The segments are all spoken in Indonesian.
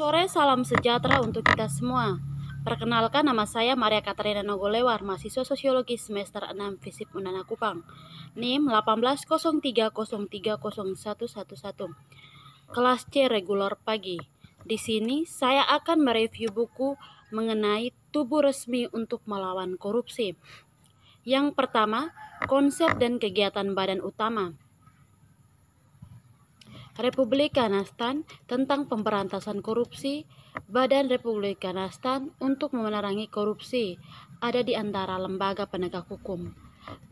Sore salam sejahtera untuk kita semua. Perkenalkan nama saya Maria Katarina Nogolewar, mahasiswa sosiologi semester 6 FISIP Unana Kupang. NIM 18030301111. Kelas C regular pagi. Di sini saya akan mereview buku mengenai tubuh resmi untuk melawan korupsi. Yang pertama, konsep dan kegiatan badan utama. Republik Kanastan tentang pemberantasan korupsi, Badan Republik Kanastan untuk memenarangi korupsi ada di antara lembaga penegak hukum.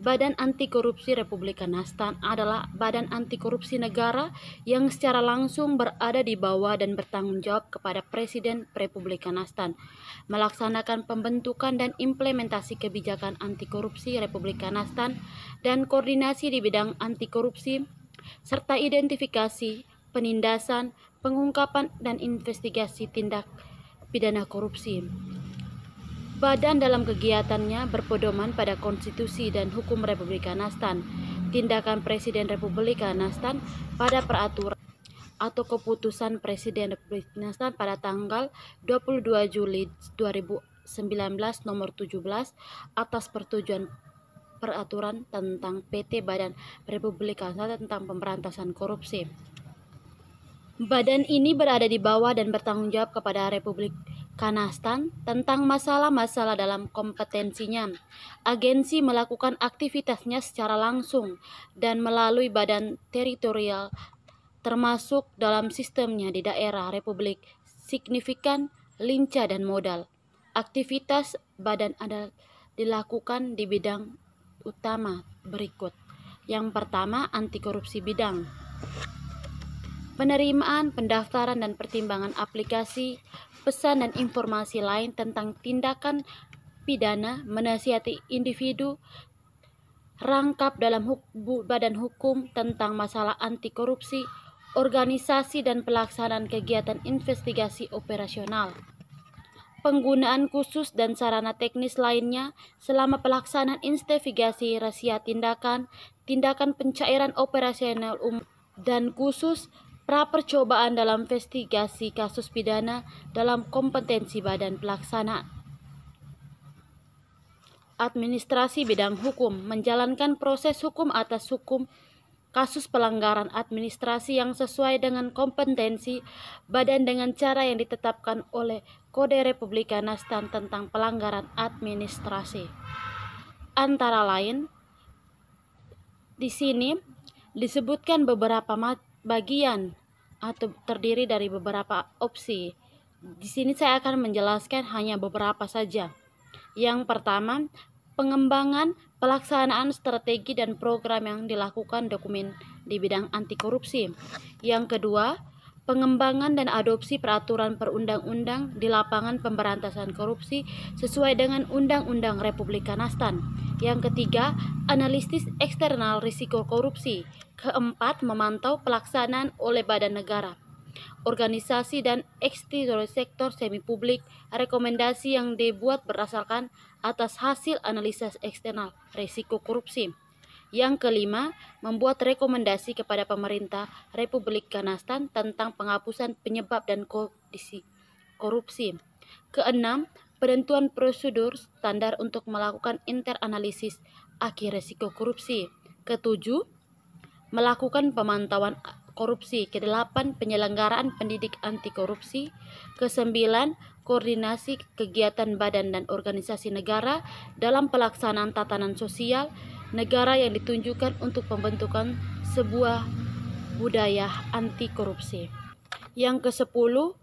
Badan Anti Korupsi Republik Kanastan adalah badan anti korupsi negara yang secara langsung berada di bawah dan bertanggung jawab kepada Presiden Republik Kanastan melaksanakan pembentukan dan implementasi kebijakan anti korupsi Republik Kanastan dan koordinasi di bidang anti korupsi serta identifikasi, penindasan, pengungkapan, dan investigasi tindak pidana korupsi. Badan dalam kegiatannya berpedoman pada konstitusi dan hukum Republik Kanastan, tindakan Presiden Republik Kanastan pada peraturan atau keputusan Presiden Republik Kanastan pada tanggal 22 Juli 2019 nomor 17 atas pertujuan Peraturan tentang PT Badan Republik Republikan tentang Pemberantasan Korupsi. Badan ini berada di bawah dan bertanggung jawab kepada Republik Kanastan tentang masalah-masalah dalam kompetensinya. Agensi melakukan aktivitasnya secara langsung dan melalui badan teritorial termasuk dalam sistemnya di daerah Republik signifikan, lincah dan modal. Aktivitas badan adalah dilakukan di bidang utama berikut. Yang pertama, anti korupsi bidang. Penerimaan, pendaftaran, dan pertimbangan aplikasi, pesan, dan informasi lain tentang tindakan pidana, menasihati individu, rangkap dalam hukum, badan hukum tentang masalah anti korupsi, organisasi, dan pelaksanaan kegiatan investigasi operasional penggunaan khusus dan sarana teknis lainnya selama pelaksanaan investigasi rahasia tindakan, tindakan pencairan operasional umum dan khusus pra percobaan dalam investigasi kasus pidana dalam kompetensi badan pelaksana Administrasi bidang hukum menjalankan proses hukum atas hukum kasus pelanggaran administrasi yang sesuai dengan kompetensi badan dengan cara yang ditetapkan oleh Kode Republik Nastan tentang pelanggaran administrasi. Antara lain, di sini disebutkan beberapa bagian atau terdiri dari beberapa opsi. Di sini saya akan menjelaskan hanya beberapa saja. Yang pertama, pengembangan, pelaksanaan strategi dan program yang dilakukan dokumen di bidang anti korupsi. Yang kedua, pengembangan dan adopsi peraturan perundang-undang di lapangan pemberantasan korupsi sesuai dengan Undang-Undang Republik Kanastan. Yang ketiga, analisis eksternal risiko korupsi. Keempat, memantau pelaksanaan oleh badan negara organisasi dan eksterior sektor semi publik, rekomendasi yang dibuat berdasarkan atas hasil analisis eksternal risiko korupsi. Yang kelima, membuat rekomendasi kepada pemerintah Republik Kanastan tentang penghapusan penyebab dan kondisi korupsi. Keenam, penentuan prosedur standar untuk melakukan interanalisis akhir risiko korupsi. Ketujuh, melakukan pemantauan korupsi, kedelapan penyelenggaraan pendidik anti korupsi, kesembilan koordinasi kegiatan badan dan organisasi negara dalam pelaksanaan tatanan sosial negara yang ditunjukkan untuk pembentukan sebuah budaya anti korupsi. Yang ke-10,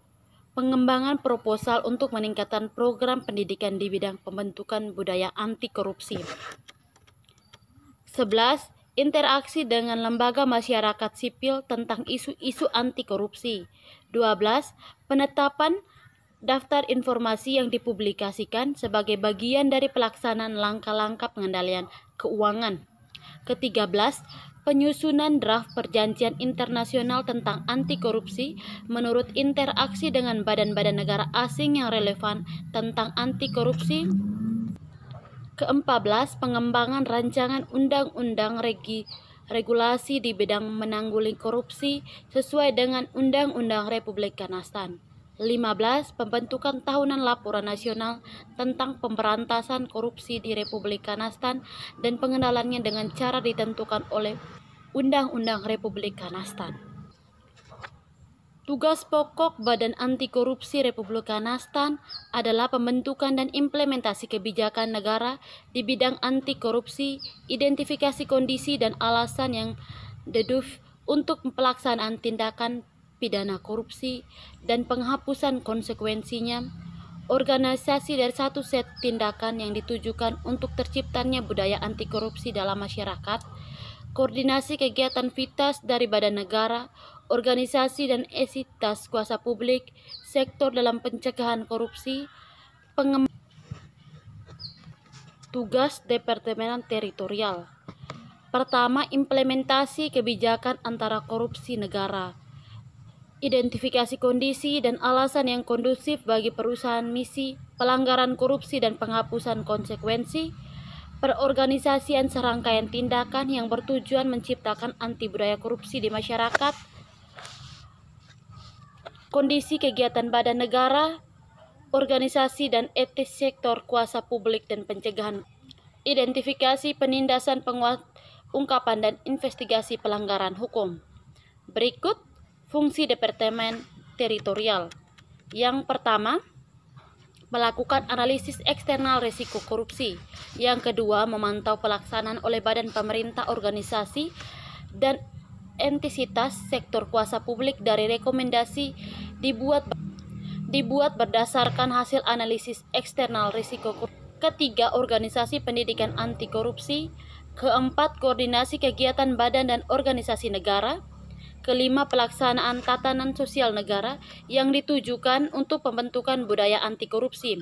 pengembangan proposal untuk meningkatkan program pendidikan di bidang pembentukan budaya anti korupsi. 11 Interaksi dengan lembaga masyarakat sipil tentang isu-isu anti korupsi. 12. Penetapan daftar informasi yang dipublikasikan sebagai bagian dari pelaksanaan langkah-langkah pengendalian keuangan. Ketiga belas, penyusunan draft perjanjian internasional tentang anti korupsi menurut interaksi dengan badan-badan negara asing yang relevan tentang anti korupsi Keempat pengembangan rancangan undang-undang regi regulasi di bidang menanggulangi korupsi sesuai dengan Undang-Undang Republik Kanastan. 15. Pembentukan Tahunan Laporan Nasional tentang Pemberantasan Korupsi di Republik Kanastan dan pengenalannya dengan cara ditentukan oleh Undang-Undang Republik Kanastan. Tugas pokok Badan Anti Korupsi Republik Kanastan adalah pembentukan dan implementasi kebijakan negara di bidang anti korupsi, identifikasi kondisi dan alasan yang deduf untuk pelaksanaan tindakan pidana korupsi dan penghapusan konsekuensinya. Organisasi dari satu set tindakan yang ditujukan untuk terciptanya budaya anti korupsi dalam masyarakat koordinasi kegiatan VITAS dari badan negara, organisasi dan esitas kuasa publik, sektor dalam pencegahan korupsi, tugas Departemen Teritorial. Pertama, implementasi kebijakan antara korupsi negara. Identifikasi kondisi dan alasan yang kondusif bagi perusahaan misi, pelanggaran korupsi dan penghapusan konsekuensi, perorganisasian serangkaian tindakan yang bertujuan menciptakan anti budaya korupsi di masyarakat, kondisi kegiatan badan negara, organisasi dan etis sektor kuasa publik dan pencegahan, identifikasi penindasan penguat, ungkapan dan investigasi pelanggaran hukum. Berikut fungsi departemen teritorial. Yang pertama, melakukan analisis eksternal risiko korupsi. Yang kedua, memantau pelaksanaan oleh badan pemerintah organisasi dan entitas sektor kuasa publik dari rekomendasi dibuat dibuat berdasarkan hasil analisis eksternal risiko korupsi. Ketiga, organisasi pendidikan anti korupsi. Keempat, koordinasi kegiatan badan dan organisasi negara kelima pelaksanaan tatanan sosial negara yang ditujukan untuk pembentukan budaya anti korupsi.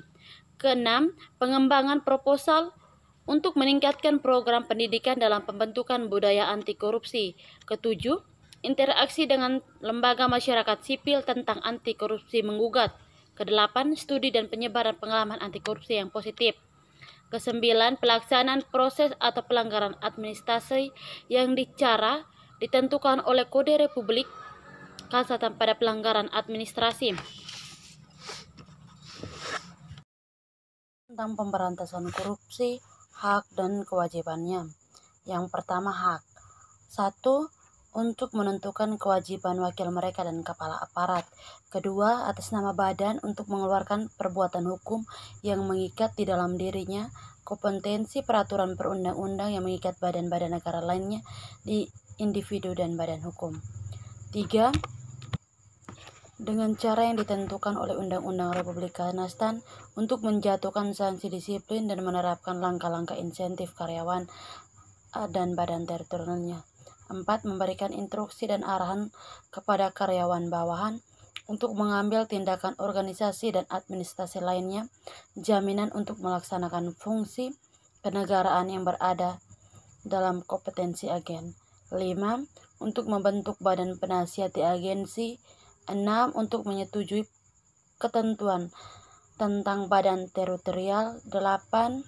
Keenam, pengembangan proposal untuk meningkatkan program pendidikan dalam pembentukan budaya anti korupsi. Ketujuh, interaksi dengan lembaga masyarakat sipil tentang anti korupsi menggugat. Kedelapan, studi dan penyebaran pengalaman anti korupsi yang positif. Kesembilan, pelaksanaan proses atau pelanggaran administrasi yang dicara ditentukan oleh Kode Republik Kasatan pada pelanggaran administrasi. Tentang pemberantasan korupsi, hak dan kewajibannya. Yang pertama hak. Satu, untuk menentukan kewajiban wakil mereka dan kepala aparat. Kedua, atas nama badan untuk mengeluarkan perbuatan hukum yang mengikat di dalam dirinya kompetensi peraturan perundang-undang yang mengikat badan-badan negara lainnya di individu dan badan hukum. 3. Dengan cara yang ditentukan oleh Undang-Undang Republik Kazakhstan untuk menjatuhkan sanksi disiplin dan menerapkan langkah-langkah insentif karyawan eh, dan badan teritorialnya. Empat, Memberikan instruksi dan arahan kepada karyawan bawahan untuk mengambil tindakan organisasi dan administrasi lainnya, jaminan untuk melaksanakan fungsi kenegaraan yang berada dalam kompetensi agen. 5. Untuk membentuk badan penasihat di agensi 6. Untuk menyetujui ketentuan tentang badan teritorial 8.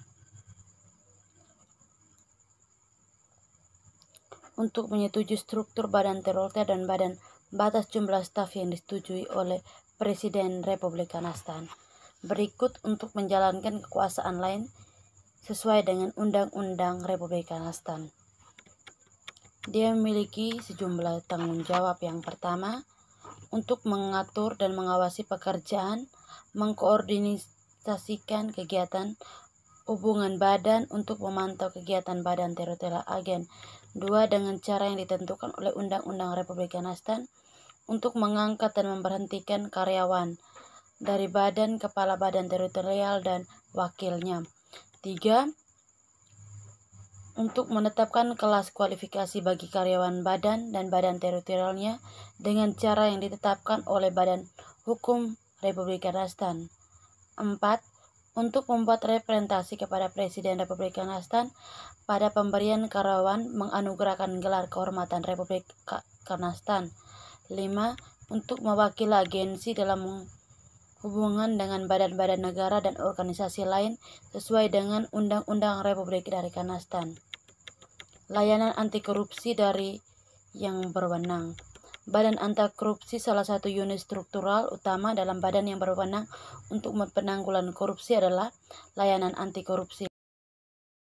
Untuk menyetujui struktur badan teritorial dan badan batas jumlah staf yang disetujui oleh Presiden Republik Kazakhstan. Berikut untuk menjalankan kekuasaan lain sesuai dengan Undang-Undang Republik Kazakhstan. Dia memiliki sejumlah tanggung jawab. Yang pertama, untuk mengatur dan mengawasi pekerjaan, mengkoordinasikan kegiatan hubungan badan untuk memantau kegiatan badan teritorial agen. Dua, dengan cara yang ditentukan oleh Undang-Undang Republik Afghanistan untuk mengangkat dan memberhentikan karyawan dari badan kepala badan teritorial dan wakilnya. Tiga, untuk menetapkan kelas kualifikasi bagi karyawan badan dan badan teritorialnya dengan cara yang ditetapkan oleh Badan Hukum Republik Kazakhstan. 4. Untuk membuat representasi kepada Presiden Republik Kazakhstan pada pemberian karyawan menganugerahkan gelar kehormatan Republik Kazakhstan. 5. Untuk mewakili agensi dalam hubungan dengan badan-badan negara dan organisasi lain sesuai dengan Undang-Undang Republik dari Kanastan layanan anti korupsi dari yang berwenang. Badan anti korupsi salah satu unit struktural utama dalam badan yang berwenang untuk penanggulan korupsi adalah layanan anti korupsi.